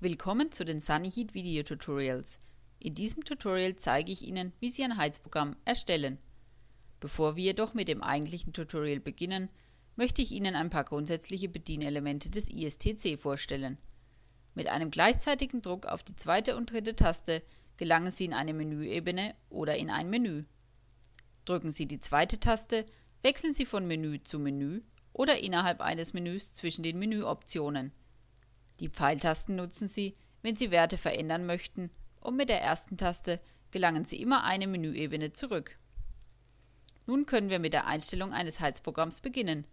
Willkommen zu den SunnyHeat Video Tutorials. In diesem Tutorial zeige ich Ihnen, wie Sie ein Heizprogramm erstellen. Bevor wir jedoch mit dem eigentlichen Tutorial beginnen, möchte ich Ihnen ein paar grundsätzliche Bedienelemente des ISTC vorstellen. Mit einem gleichzeitigen Druck auf die zweite und dritte Taste gelangen Sie in eine Menüebene oder in ein Menü. Drücken Sie die zweite Taste, wechseln Sie von Menü zu Menü oder innerhalb eines Menüs zwischen den Menüoptionen. Die Pfeiltasten nutzen Sie, wenn Sie Werte verändern möchten, und mit der ersten Taste gelangen Sie immer eine Menüebene zurück. Nun können wir mit der Einstellung eines Heizprogramms beginnen.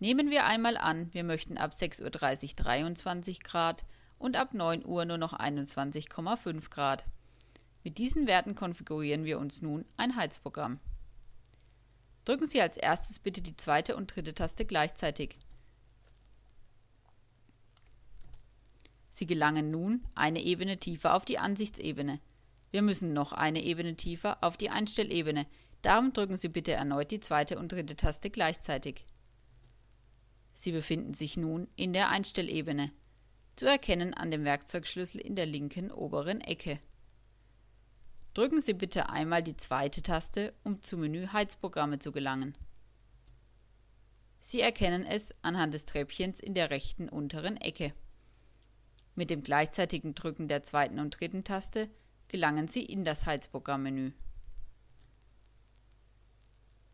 Nehmen wir einmal an, wir möchten ab 6.30 Uhr 23 Grad und ab 9 Uhr nur noch 21,5 Grad. Mit diesen Werten konfigurieren wir uns nun ein Heizprogramm. Drücken Sie als erstes bitte die zweite und dritte Taste gleichzeitig. Sie gelangen nun eine Ebene tiefer auf die Ansichtsebene. Wir müssen noch eine Ebene tiefer auf die Einstellebene. Darum drücken Sie bitte erneut die zweite und dritte Taste gleichzeitig. Sie befinden sich nun in der Einstellebene, zu erkennen an dem Werkzeugschlüssel in der linken oberen Ecke. Drücken Sie bitte einmal die zweite Taste, um zum Menü Heizprogramme zu gelangen. Sie erkennen es anhand des Treppchens in der rechten unteren Ecke. Mit dem gleichzeitigen Drücken der zweiten und dritten Taste gelangen Sie in das Heizprogrammmenü.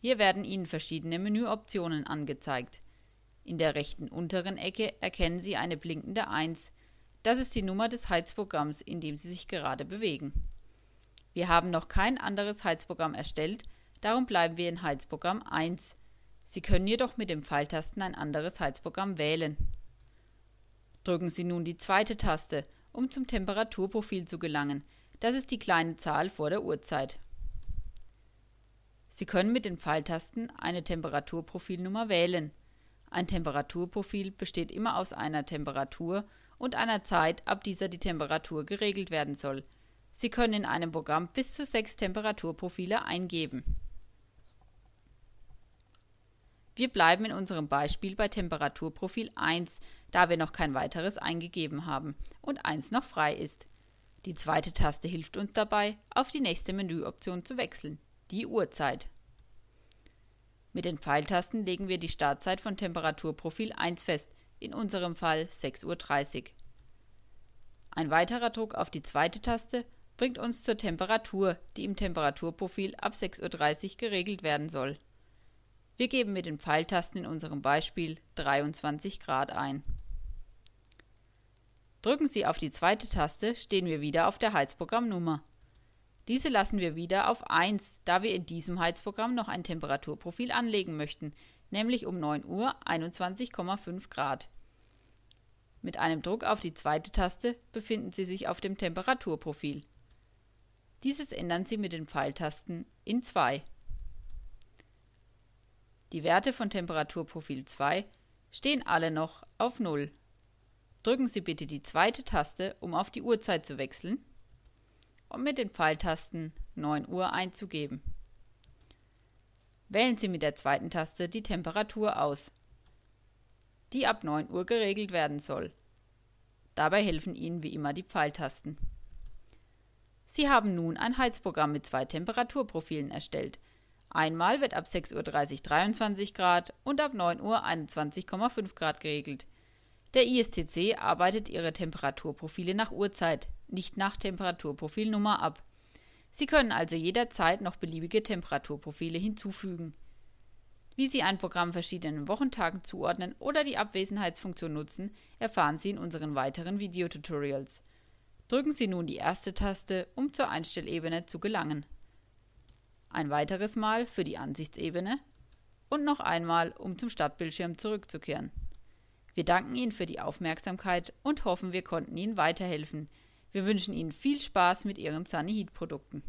Hier werden Ihnen verschiedene Menüoptionen angezeigt. In der rechten unteren Ecke erkennen Sie eine blinkende 1. Das ist die Nummer des Heizprogramms, in dem Sie sich gerade bewegen. Wir haben noch kein anderes Heizprogramm erstellt, darum bleiben wir in Heizprogramm 1. Sie können jedoch mit dem Pfeiltasten ein anderes Heizprogramm wählen. Drücken Sie nun die zweite Taste, um zum Temperaturprofil zu gelangen. Das ist die kleine Zahl vor der Uhrzeit. Sie können mit den Pfeiltasten eine Temperaturprofilnummer wählen. Ein Temperaturprofil besteht immer aus einer Temperatur und einer Zeit, ab dieser die Temperatur geregelt werden soll. Sie können in einem Programm bis zu sechs Temperaturprofile eingeben. Wir bleiben in unserem Beispiel bei Temperaturprofil 1, da wir noch kein weiteres eingegeben haben und eins noch frei ist. Die zweite Taste hilft uns dabei, auf die nächste Menüoption zu wechseln, die Uhrzeit. Mit den Pfeiltasten legen wir die Startzeit von Temperaturprofil 1 fest, in unserem Fall 6.30 Uhr. Ein weiterer Druck auf die zweite Taste bringt uns zur Temperatur, die im Temperaturprofil ab 6.30 Uhr geregelt werden soll. Wir geben mit den Pfeiltasten in unserem Beispiel 23 Grad ein. Drücken Sie auf die zweite Taste, stehen wir wieder auf der Heizprogrammnummer. Diese lassen wir wieder auf 1, da wir in diesem Heizprogramm noch ein Temperaturprofil anlegen möchten, nämlich um 9 Uhr 21,5 Grad. Mit einem Druck auf die zweite Taste befinden Sie sich auf dem Temperaturprofil. Dieses ändern Sie mit den Pfeiltasten in 2. Die Werte von Temperaturprofil 2 stehen alle noch auf 0. Drücken Sie bitte die zweite Taste, um auf die Uhrzeit zu wechseln und mit den Pfeiltasten 9 Uhr einzugeben. Wählen Sie mit der zweiten Taste die Temperatur aus, die ab 9 Uhr geregelt werden soll. Dabei helfen Ihnen wie immer die Pfeiltasten. Sie haben nun ein Heizprogramm mit zwei Temperaturprofilen erstellt. Einmal wird ab 6.30 Uhr 23 Grad und ab 9 Uhr 21,5 Grad geregelt. Der ISTC arbeitet ihre Temperaturprofile nach Uhrzeit, nicht nach Temperaturprofilnummer ab. Sie können also jederzeit noch beliebige Temperaturprofile hinzufügen. Wie Sie ein Programm verschiedenen Wochentagen zuordnen oder die Abwesenheitsfunktion nutzen, erfahren Sie in unseren weiteren Videotutorials. Drücken Sie nun die erste Taste, um zur Einstellebene zu gelangen. Ein weiteres Mal für die Ansichtsebene und noch einmal, um zum Startbildschirm zurückzukehren. Wir danken Ihnen für die Aufmerksamkeit und hoffen, wir konnten Ihnen weiterhelfen. Wir wünschen Ihnen viel Spaß mit Ihren Sunny Heat produkten